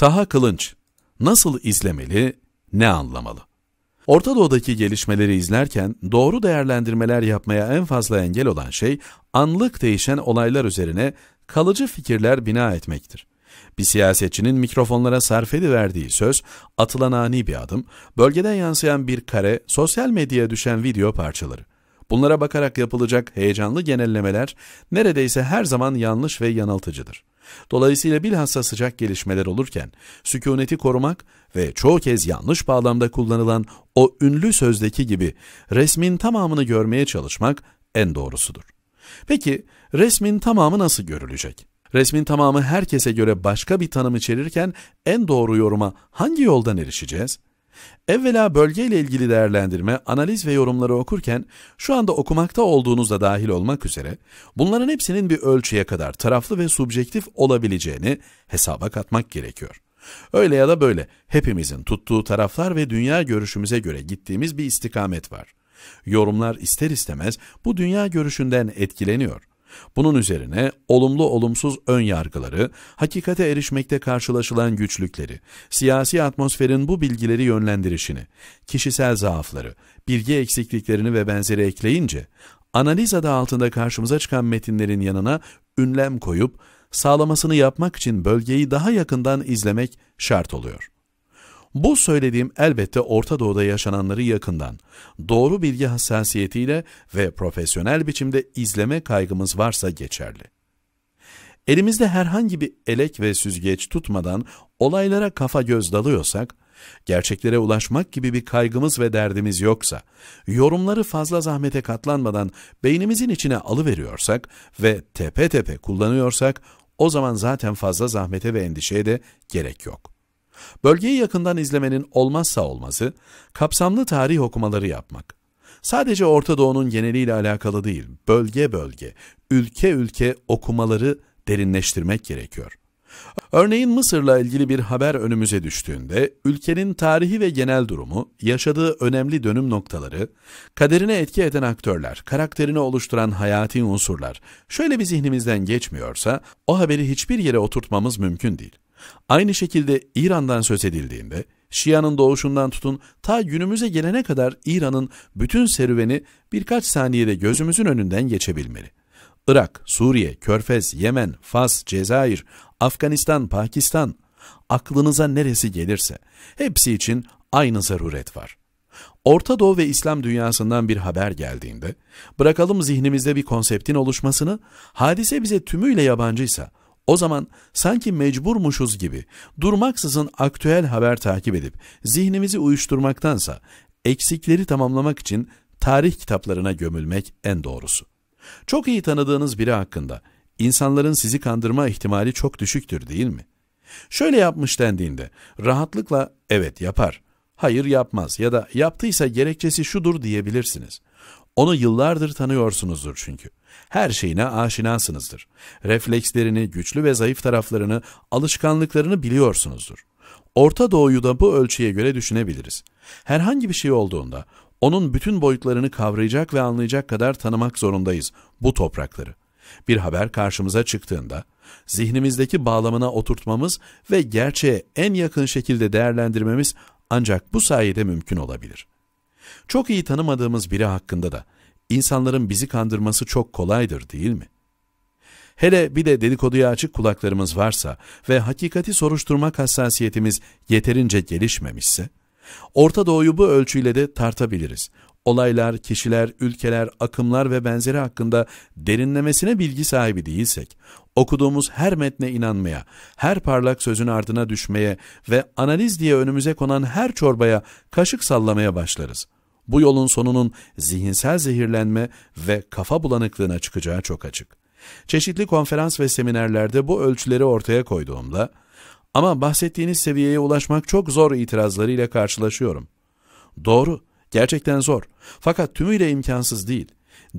Taha Kılınç, nasıl izlemeli, ne anlamalı? Orta Doğu'daki gelişmeleri izlerken doğru değerlendirmeler yapmaya en fazla engel olan şey anlık değişen olaylar üzerine kalıcı fikirler bina etmektir. Bir siyasetçinin mikrofonlara sarf verdiği söz, atılan ani bir adım, bölgeden yansıyan bir kare, sosyal medyaya düşen video parçaları. Bunlara bakarak yapılacak heyecanlı genellemeler neredeyse her zaman yanlış ve yanıltıcıdır. Dolayısıyla bilhassa sıcak gelişmeler olurken sükuneti korumak ve çoğu kez yanlış bağlamda kullanılan o ünlü sözdeki gibi resmin tamamını görmeye çalışmak en doğrusudur. Peki resmin tamamı nasıl görülecek? Resmin tamamı herkese göre başka bir tanım içerirken en doğru yoruma hangi yoldan erişeceğiz? Evvela bölgeyle ilgili değerlendirme, analiz ve yorumları okurken şu anda okumakta olduğunuzda dahil olmak üzere bunların hepsinin bir ölçüye kadar taraflı ve subjektif olabileceğini hesaba katmak gerekiyor. Öyle ya da böyle hepimizin tuttuğu taraflar ve dünya görüşümüze göre gittiğimiz bir istikamet var. Yorumlar ister istemez bu dünya görüşünden etkileniyor. Bunun üzerine olumlu olumsuz ön yargıları, hakikate erişmekte karşılaşılan güçlükleri, siyasi atmosferin bu bilgileri yönlendirişini, kişisel zaafları, bilgi eksikliklerini ve benzeri ekleyince, analiz adı altında karşımıza çıkan metinlerin yanına ünlem koyup, sağlamasını yapmak için bölgeyi daha yakından izlemek şart oluyor.'' Bu söylediğim elbette Orta Doğu'da yaşananları yakından, doğru bilgi hassasiyetiyle ve profesyonel biçimde izleme kaygımız varsa geçerli. Elimizde herhangi bir elek ve süzgeç tutmadan olaylara kafa göz dalıyorsak, gerçeklere ulaşmak gibi bir kaygımız ve derdimiz yoksa, yorumları fazla zahmete katlanmadan beynimizin içine alıveriyorsak ve tepe tepe kullanıyorsak, o zaman zaten fazla zahmete ve endişeye de gerek yok. Bölgeyi yakından izlemenin olmazsa olmazı, kapsamlı tarih okumaları yapmak. Sadece Orta Doğu'nun geneliyle alakalı değil, bölge bölge, ülke ülke okumaları derinleştirmek gerekiyor. Örneğin Mısır'la ilgili bir haber önümüze düştüğünde ülkenin tarihi ve genel durumu, yaşadığı önemli dönüm noktaları, kaderine etki eden aktörler, karakterini oluşturan hayati unsurlar şöyle bir zihnimizden geçmiyorsa o haberi hiçbir yere oturtmamız mümkün değil. Aynı şekilde İran'dan söz edildiğinde Şia'nın doğuşundan tutun ta günümüze gelene kadar İran'ın bütün serüveni birkaç saniyede gözümüzün önünden geçebilmeli. Irak, Suriye, Körfez, Yemen, Fas, Cezayir, Afganistan, Pakistan, aklınıza neresi gelirse hepsi için aynı zaruret var. Orta Doğu ve İslam dünyasından bir haber geldiğinde, bırakalım zihnimizde bir konseptin oluşmasını, hadise bize tümüyle yabancıysa, o zaman sanki mecburmuşuz gibi durmaksızın aktüel haber takip edip zihnimizi uyuşturmaktansa eksikleri tamamlamak için tarih kitaplarına gömülmek en doğrusu. Çok iyi tanıdığınız biri hakkında insanların sizi kandırma ihtimali çok düşüktür değil mi? Şöyle yapmış dendiğinde rahatlıkla evet yapar, hayır yapmaz ya da yaptıysa gerekçesi şudur diyebilirsiniz. Onu yıllardır tanıyorsunuzdur çünkü. Her şeyine aşinasınızdır. Reflekslerini, güçlü ve zayıf taraflarını, alışkanlıklarını biliyorsunuzdur. Orta Doğu'yu da bu ölçüye göre düşünebiliriz. Herhangi bir şey olduğunda onun bütün boyutlarını kavrayacak ve anlayacak kadar tanımak zorundayız bu toprakları. Bir haber karşımıza çıktığında zihnimizdeki bağlamına oturtmamız ve gerçeğe en yakın şekilde değerlendirmemiz ancak bu sayede mümkün olabilir. Çok iyi tanımadığımız biri hakkında da İnsanların bizi kandırması çok kolaydır değil mi? Hele bir de dedikoduya açık kulaklarımız varsa ve hakikati soruşturmak hassasiyetimiz yeterince gelişmemişse, Orta Doğu'yu bu ölçüyle de tartabiliriz. Olaylar, kişiler, ülkeler, akımlar ve benzeri hakkında derinlemesine bilgi sahibi değilsek, okuduğumuz her metne inanmaya, her parlak sözün ardına düşmeye ve analiz diye önümüze konan her çorbaya kaşık sallamaya başlarız.'' Bu yolun sonunun zihinsel zehirlenme ve kafa bulanıklığına çıkacağı çok açık. Çeşitli konferans ve seminerlerde bu ölçüleri ortaya koyduğumda ama bahsettiğiniz seviyeye ulaşmak çok zor itirazlarıyla karşılaşıyorum. Doğru, gerçekten zor. Fakat tümüyle imkansız değil.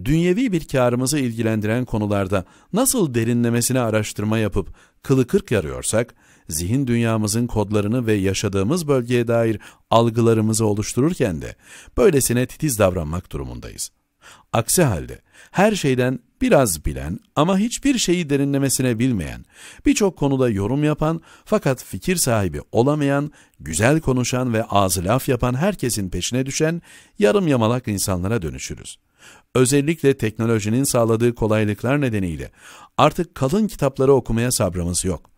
Dünyevi bir karımızı ilgilendiren konularda nasıl derinlemesine araştırma yapıp kılı kırk yarıyorsak, zihin dünyamızın kodlarını ve yaşadığımız bölgeye dair algılarımızı oluştururken de böylesine titiz davranmak durumundayız. Aksi halde her şeyden biraz bilen ama hiçbir şeyi derinlemesine bilmeyen, birçok konuda yorum yapan fakat fikir sahibi olamayan, güzel konuşan ve ağzı laf yapan herkesin peşine düşen yarım yamalak insanlara dönüşürüz. Özellikle teknolojinin sağladığı kolaylıklar nedeniyle artık kalın kitapları okumaya sabrımız yok.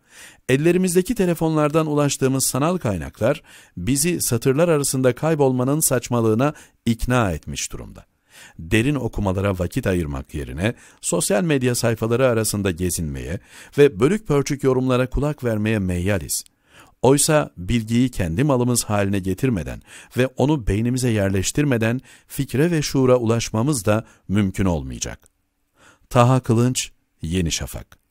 Ellerimizdeki telefonlardan ulaştığımız sanal kaynaklar bizi satırlar arasında kaybolmanın saçmalığına ikna etmiş durumda. Derin okumalara vakit ayırmak yerine sosyal medya sayfaları arasında gezinmeye ve bölük pörçük yorumlara kulak vermeye meyyaliz. Oysa bilgiyi kendi malımız haline getirmeden ve onu beynimize yerleştirmeden fikre ve şuura ulaşmamız da mümkün olmayacak. Taha Kılınç, Yeni Şafak